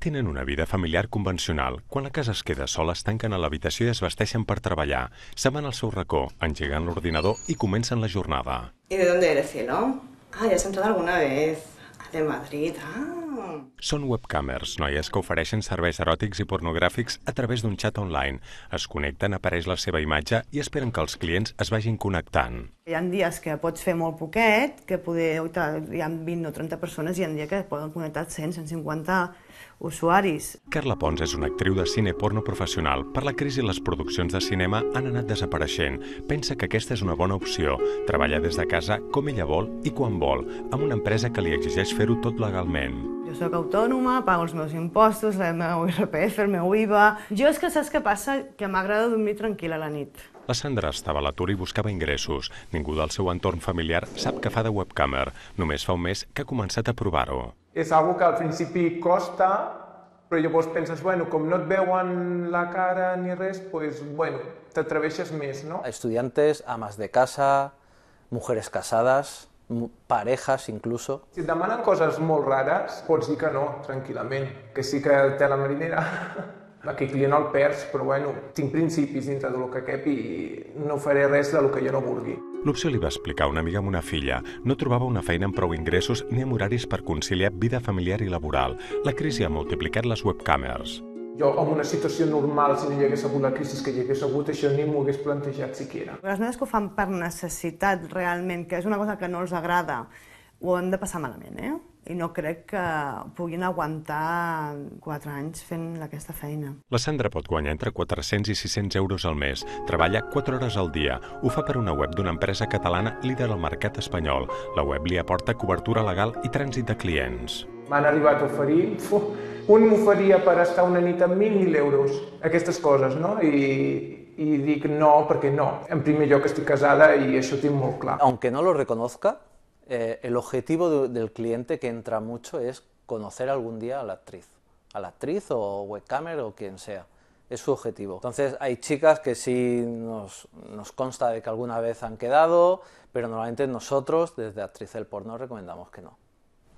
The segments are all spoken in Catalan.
Tenen una vida familiar convencional. Quan la casa es queda sola, es tanquen a l'habitació i es vesteixen per treballar. van al seu racó, engeguen l'ordinador i comencen la jornada. ¿Y de dónde eres, cielo? Ah, ya has entrado alguna vez. De Madrid, ah. Són webcamers, noies que ofereixen serveis eròtics i pornogràfics a través d'un xat online. Es connecten, apareix la seva imatge i esperen que els clients es vagin connectant. Hi ha dies que pots fer molt poquet, que poder, hi ha 20 o 30 persones, i hi ha dies que poden connectar 100, 150 usuaris. Carla Pons és una actriu de cine porno professional. Per la crisi les produccions de cinema han anat desapareixent. Pensa que aquesta és una bona opció. Treballa des de casa com ella vol i quan vol, amb una empresa que li exigeix fer-ho tot legalment. Jo sóc autònoma, pago els meus impostos, el meu IRPF, el meu IVA... Jo és que saps què passa? Que m'agrada dormir tranquil·la a la nit. La Sandra estava a l'atur i buscava ingressos. Ningú del seu entorn familiar sap que fa de webcamer. Només fa un mes que ha començat a provar-ho. És algo que al principi costa, però llavors penses, bueno, com no et veuen la cara ni res, pues, bueno, t'atreveixes més, no? Estudiantes, amas de casa, mujeres casadas, parejas incluso. Si et demanen coses molt rares, pots dir que no, tranquil·lament, que sí que té la marinera. Aquí client el perds, però bueno, tinc principis dintre del que cap i no faré res del que jo no vulgui. L'opció li va explicar una amiga amb una filla. No trobava una feina amb prou ingressos ni amb horaris per conciliar vida familiar i laboral. La crisi ha multiplicat les webcàmers jo en una situació normal, si no hi hagués hagut la crisi que hi hagués hagut, això ni m'ho hagués plantejat siquiera. Les nenes que ho fan per necessitat, realment, que és una cosa que no els agrada, ho han de passar malament, eh? i no crec que puguin aguantar 4 anys fent aquesta feina. La Sandra pot guanyar entre 400 i 600 euros al mes, treballa 4 hores al dia, ho fa per una web d'una empresa catalana líder al mercat espanyol. La web li aporta cobertura legal i trànsit de clients. M'han arribat a oferir... Fuh, un m'ho para esta estar una nit mil euros, aquestes coses, no? y digo no, porque no. En primer que estoy casada y eso tinc muy claro. Aunque no lo reconozca, eh, el objetivo del cliente que entra mucho es conocer algún día a la actriz. A la actriz o webcamer o quien sea. Es su objetivo. Entonces hay chicas que sí nos, nos consta de que alguna vez han quedado, pero normalmente nosotros desde Actriz del Porno recomendamos que no.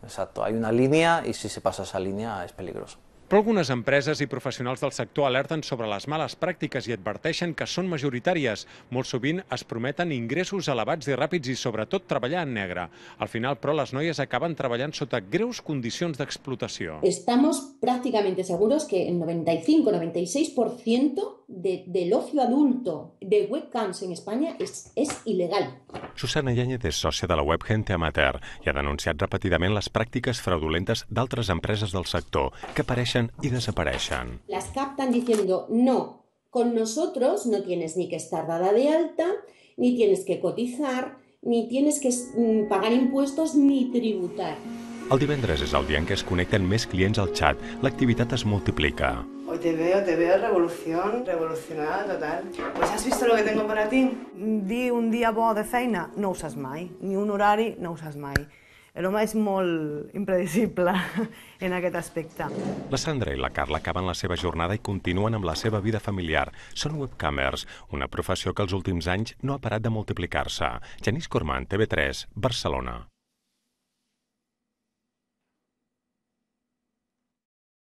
Exacto, hay una línea y si se pasa esa línea es peligroso. Però algunes empreses i professionals del sector alerten sobre les males pràctiques i adverteixen que són majoritàries. Molt sovint es prometen ingressos elevats i ràpids i sobretot treballar en negre. Al final, però, les noies acaben treballant sota greus condicions d'explotació. Estamos prácticamente seguros que el 95-96% de, del ocio adulto de webcams en España es, és ilegal. Susana Yáñez és sòcia de la web Gente Amateur i ha denunciat repetidament les pràctiques fraudulentes d'altres empreses del sector que apareixen i desapareixen. Las captan diciendo, no, con nosotros no tienes ni que estar dada de alta, ni tienes que cotizar, ni tienes que mm, pagar impuestos, ni tributar. El divendres és el dia en què es connecten més clients al xat. L'activitat es multiplica. Hoy te veo, te veo revolución, revolucionada total. Pues has visto lo que tengo para ti? Dir un dia bo de feina no ho saps mai, ni un horari no ho saps mai. L'home és molt impredecible en aquest aspecte. La Sandra i la Carla acaben la seva jornada i continuen amb la seva vida familiar. Són webcamers, una professió que els últims anys no ha parat de multiplicar-se. Genís Corman, TV3, Barcelona.